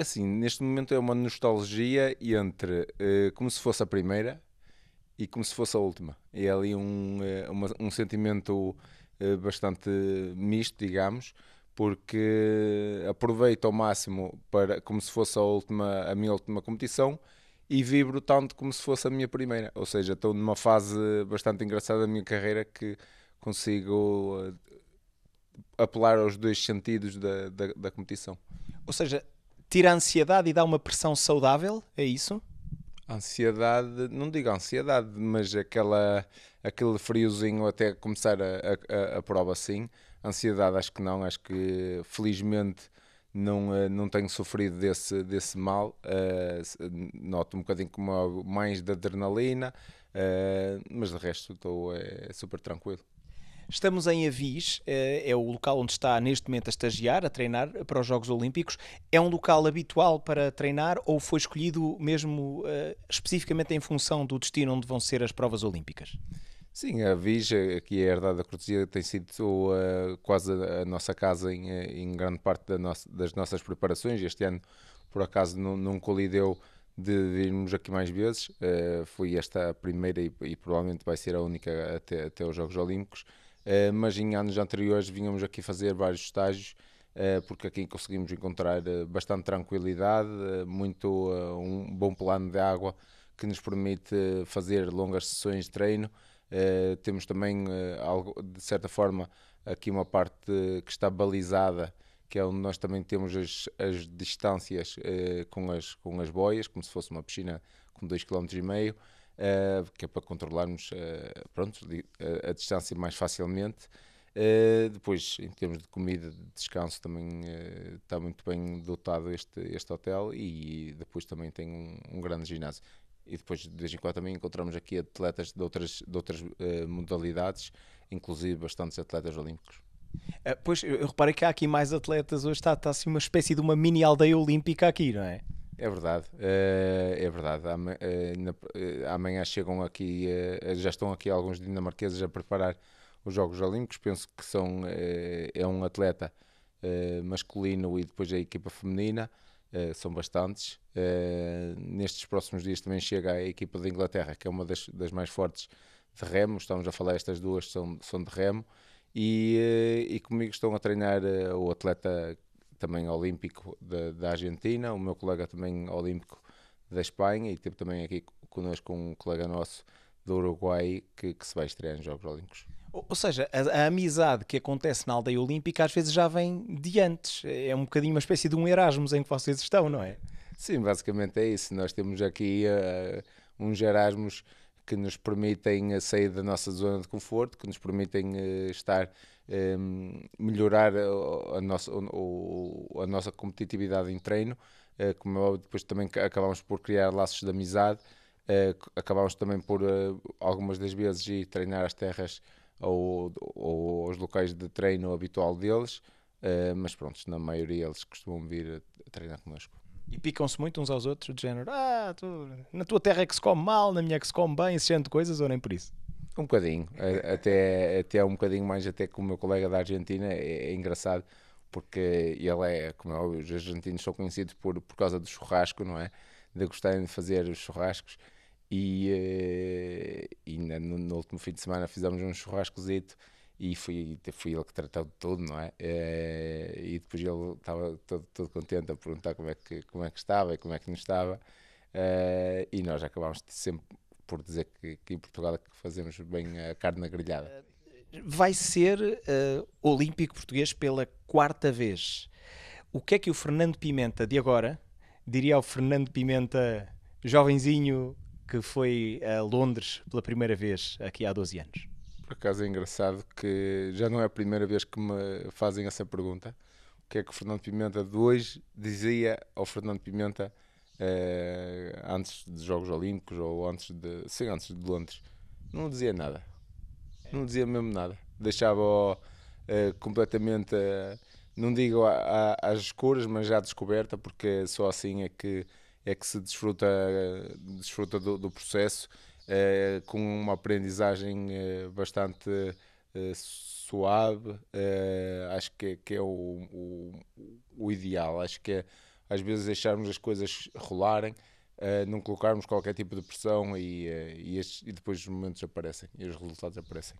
É assim, neste momento é uma nostalgia entre uh, como se fosse a primeira e como se fosse a última. É ali um, uh, uma, um sentimento uh, bastante misto, digamos, porque aproveito ao máximo para como se fosse a última a minha última competição e vibro tanto como se fosse a minha primeira. Ou seja, estou numa fase bastante engraçada da minha carreira que consigo apelar aos dois sentidos da, da, da competição. Ou seja, tira a ansiedade e dá uma pressão saudável? É isso? Ansiedade, não digo ansiedade, mas aquela, aquele friozinho até começar a, a, a prova sim. Ansiedade acho que não, acho que felizmente não, eh, não tenho sofrido desse, desse mal. Uh, noto um bocadinho como mais de adrenalina, uh, mas de resto estou é, super tranquilo. Estamos em Avis, eh, é o local onde está neste momento a estagiar, a treinar para os Jogos Olímpicos. É um local habitual para treinar ou foi escolhido mesmo eh, especificamente em função do destino onde vão ser as provas olímpicas? Sim, a Avis, eh, aqui é a Herdade da Cortesia, tem sido quase a nossa casa em, em grande parte da nossa, das nossas preparações. Este ano, por acaso, não, não colideu de virmos aqui mais vezes. Uh, foi esta a primeira e, e, provavelmente vai ser a única até, até os Jogos Olímpicos. Eh, mas em anos anteriores vínhamos aqui fazer vários estágios, eh, porque aqui conseguimos encontrar eh, bastante tranquilidade, muito um bom plano de água que nos permite fazer longas sessões de treino. temos também, de certa forma, aqui uma parte que está balizada, que é onde nós também temos as, as distâncias com, as, com as boias, como se fosse uma piscina com 2,5 km uh, que é para controlarmos uh, pronto, a, eh, a, distância mais facilmente. Uh, depois, em termos de comida, de descanso, também está muito bem dotado este, este hotel e depois também tem um, um grande ginásio e depois de vez em quando também encontramos aqui atletas de outras, de outras uh, modalidades, inclusive bastantes atletas olímpicos. Uh, pois, eu reparei que há aqui mais atletas, hoje está, está assim uma espécie de uma mini aldeia olímpica aqui, não é? É verdade, eh, é verdade. Eh, eh, amanhã chegam aqui, já estão aqui alguns dinamarqueses a preparar os Jogos Olímpicos. Penso que são, é um atleta masculino e depois a equipa feminina. são bastantes. nestes próximos dias também chega a equipa da Inglaterra, que é uma das, das mais fortes de remo. Estamos a falar, estas duas são, são de remo. E, e comigo estão a treinar o atleta também olímpico da, da Argentina, o meu colega também olímpico da Espanha e teve também aqui connosco um colega nosso do Uruguai que, que se vai estrear nos Jogos Olímpicos. Ou seja, a, a, amizade que acontece na aldeia olímpica às vezes já vem de antes. É um bocadinho uma espécie de um Erasmus em que vocês estão, não é? Sim, basicamente é isso. Nós temos aqui uh, uns Erasmus que nos permitem sair da nossa zona de conforto, que nos permitem uh, estar um, ehm, melhorar a, a nossa, o, a nossa competitividade em treino, uh, como eu, é depois também acabámos por criar laços de amizade, uh, acabámos também por uh, algumas das vezes ir treinar as terras ou, ou os locais de treino habitual deles, mas pronto, na maioria eles costumam vir a treinar connosco. E picam-se muito uns aos outros, de género, ah, tu, na tua terra é que se come mal, na minha é que se come bem, esse género de coisas, ou nem por isso? Um bocadinho, até, até é um bocadinho mais, até com o meu colega da Argentina, é, é engraçado, porque ele é, como é os argentinos são conhecidos por, por causa do churrasco, não é? De gostarem de fazer os churrascos. E, eh, e no, no último fim de semana fizemos um churrascozito e fui, fui ele que tratou de tudo, não é? Eh, e depois ele estava todo, todo contente a perguntar como é, que, como é que estava e como é que não estava. Eh, e nós acabámos sempre por dizer que, que em Portugal é que fazemos bem a carne na grelhada. Vai ser uh, olímpico português pela quarta vez. O que é que o Fernando Pimenta de agora diria ao Fernando Pimenta, jovenzinho que foi a Londres pela primeira vez aqui há 12 anos? Por acaso é engraçado que já não é a primeira vez que me fazem essa pergunta. O que é que o Fernando Pimenta de hoje dizia ao Fernando Pimenta eh, antes de Jogos Olímpicos ou antes de. Sim, antes de Londres. Não dizia nada. Não dizia mesmo nada. deixava eh, completamente. Eh, não digo às escuras, mas à descoberta, porque só assim é que, é que se desfruta, desfruta do, do processo, com uma aprendizagem bastante suave. acho que, que é o, o, o, ideal, acho que é às vezes deixarmos as coisas rolarem, uh, não colocarmos qualquer tipo de pressão e, uh, e, estes, e, depois os momentos aparecem e os resultados aparecem.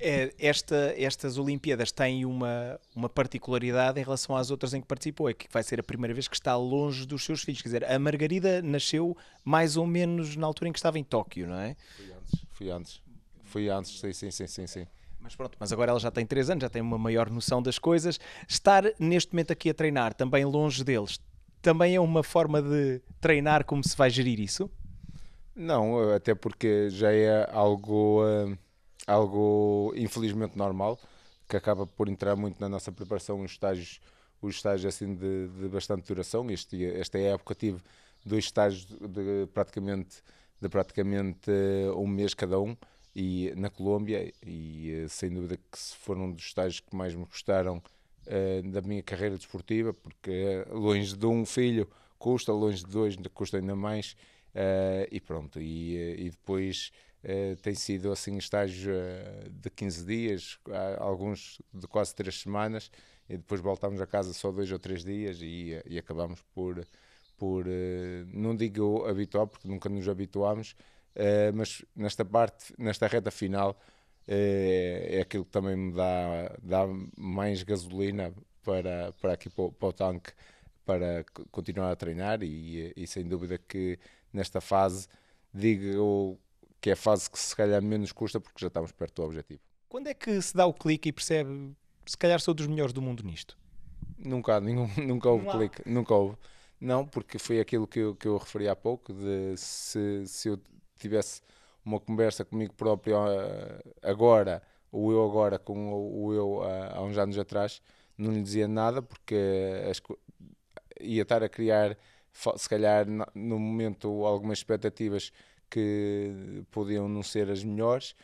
É, esta, estas Olimpíadas têm uma, uma particularidade em relação às outras em que participou, é que vai ser a primeira vez que está longe dos seus filhos. Quer dizer, a Margarida nasceu mais ou menos na altura em que estava em Tóquio, não é? Foi antes, foi antes, foi antes, sim, sim, sim, sim. sim. Mas pronto, mas agora ela já tem 3 anos, já tem uma maior noção das coisas. Estar neste momento aqui a treinar, também longe deles, também é uma forma de treinar como se vai gerir isso? Não, até porque já é algo, eh, algo infelizmente normal, que acaba por entrar muito na nossa preparação, os estágios, os estágios assim de, de bastante duração. Este, esta época tive dois estágios de praticamente, de praticamente eh, um mês cada um, e na Colômbia, e eh, sem dúvida que foram um dos estágios que mais me gostaram eh, da minha carreira desportiva, porque eh, longe de um filho custa, longe de dois custa ainda mais, uh, e pronto. E, e depois tem sido assim estágio de 15 dias, alguns de quase 3 semanas, e depois voltámos a casa só dois ou três dias e, e acabámos por, por não digo habituar, porque nunca nos habituámos, mas nesta parte, nesta reta final, é, é aquilo que também me dá, dá mais gasolina para, para aqui para o, para o tanque para continuar a treinar e, e, sem dúvida que nesta fase digo que é a fase que se calhar menos custa porque já estamos perto do objetivo. Quando é que se dá o clique e percebe se calhar sou dos melhores do mundo nisto? Nunca, nenhum, nunca houve Não clique, nunca houve. Não, porque foi aquilo que eu, que eu referi há pouco, de se, se eu tivesse uma conversa comigo próprio ah, agora, o eu agora com o eu ah, há uns anos atrás, não lhe dizia nada porque as, ia estar a criar, se calhar no momento, algumas expectativas que podiam não ser as melhores.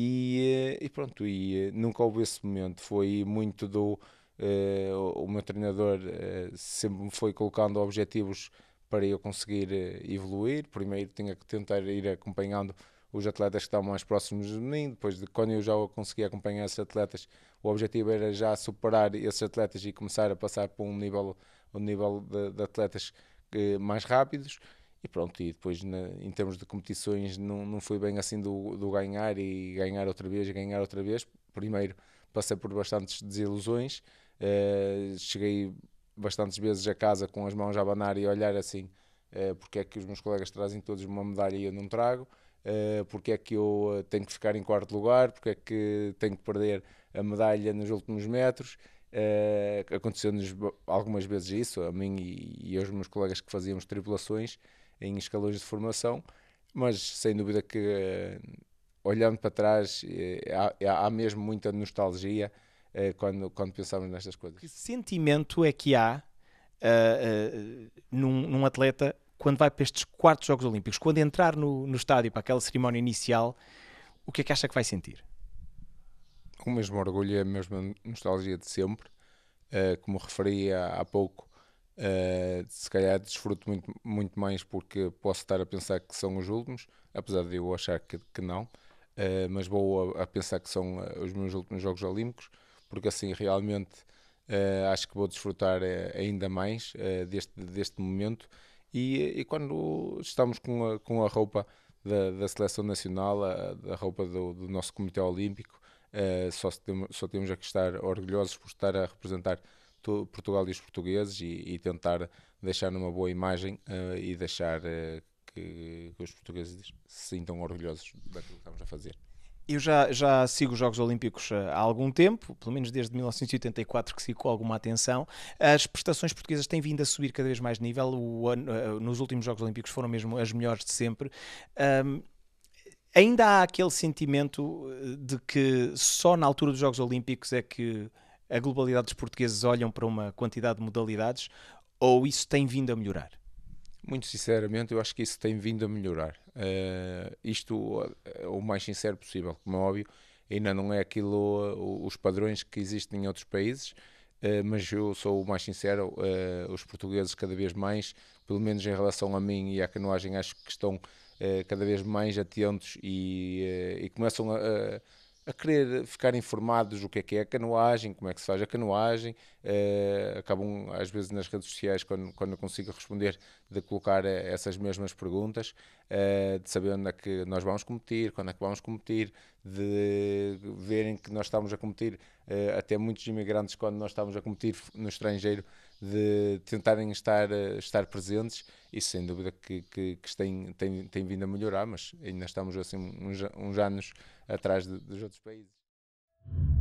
E, e pronto, e eh, nunca houve esse momento. Foi muito do. Uh, o meu treinador uh, sempre me foi colocando objetivos para eu conseguir uh, evoluir. Primeiro tinha que tentar ir acompanhando os atletas que estavam mais próximos de mim, depois de quando eu já consegui acompanhar esses atletas, o objetivo era já superar esses atletas e começar a passar por um nível, um nível de, de atletas eh, mais rápidos. E pronto, e depois na, em termos de competições não, não foi bem assim do, do ganhar e ganhar outra vez e ganhar outra vez. Primeiro passei por bastantes desilusões, eh, cheguei bastantes vezes a casa com as mãos a abanar e olhar assim eh, porque é que os meus colegas trazem todos uma medalha e eu não trago. Eh, porque é que eu eh, tenho que ficar em quarto lugar, porque é que tenho que perder a medalha nos últimos metros. Uh, Aconteceu-nos algumas vezes isso, a mim e, e aos meus colegas que fazíamos tripulações em escalões de formação, mas sem dúvida que uh, olhando para trás há, há mesmo muita nostalgia quando, quando pensamos nestas coisas. Que sentimento é que há num, num atleta quando vai para estes quartos Jogos Olímpicos, quando entrar no, no estádio para aquela cerimónia inicial, o que é que acha que vai sentir? O mesmo orgulho, a mesma nostalgia de sempre. Uh, como referi há, pouco, uh, se calhar desfruto muito, muito mais porque posso estar a pensar que são os últimos, apesar de eu achar que, que não, uh, mas vou a, a, pensar que são os meus últimos Jogos Olímpicos, porque assim realmente acho que vou desfrutar ainda mais deste, deste momento e, e quando estamos com a, com a roupa da, da seleção nacional, a, roupa do, do, nosso Comitê Olímpico, uh, só, temos, só temos que estar orgulhosos por estar a representar to, Portugal e os portugueses e, e, tentar deixar uma boa imagem uh, e deixar uh, que, que os portugueses se sintam orgulhosos daquilo que estamos a fazer. Eu já, já sigo os Jogos Olímpicos eh, há algum tempo, pelo menos desde 1984 que sigo com alguma atenção. As prestações portuguesas têm vindo a subir cada vez mais de nível. O, eh, nos últimos Jogos Olímpicos foram mesmo as melhores de sempre. Um, ainda há aquele sentimento eh, de que só na altura dos Jogos Olímpicos é que a globalidade dos portugueses olham para uma quantidade de modalidades ou isso tem vindo a melhorar? Muito sinceramente, eu acho que isso tem vindo a melhorar. Uh, isto uh, o mais sincero possível, como é óbvio, ainda não é aquilo, uh, os padrões que existem em outros países, mas eu sou o mais sincero, os portugueses cada vez mais, pelo menos em relação a mim e à canoagem, acho que estão cada vez mais atentos e, e começam a, a, a querer ficar informados o que é que é a canoagem, como é que se faz a canoagem, uh, acabam às vezes nas redes sociais, quando, quando eu consigo responder, de colocar eh, essas mesmas perguntas, uh, de saber onde é que nós vamos competir, quando é que vamos competir, de verem que nós estamos a competir, até muitos imigrantes, quando nós estamos a competir no estrangeiro, de tentarem estar, estar presentes, isso sem dúvida que, que, que tem, tem, tem vindo a melhorar, mas ainda estamos assim uns, uns anos atrás de, dos outros países.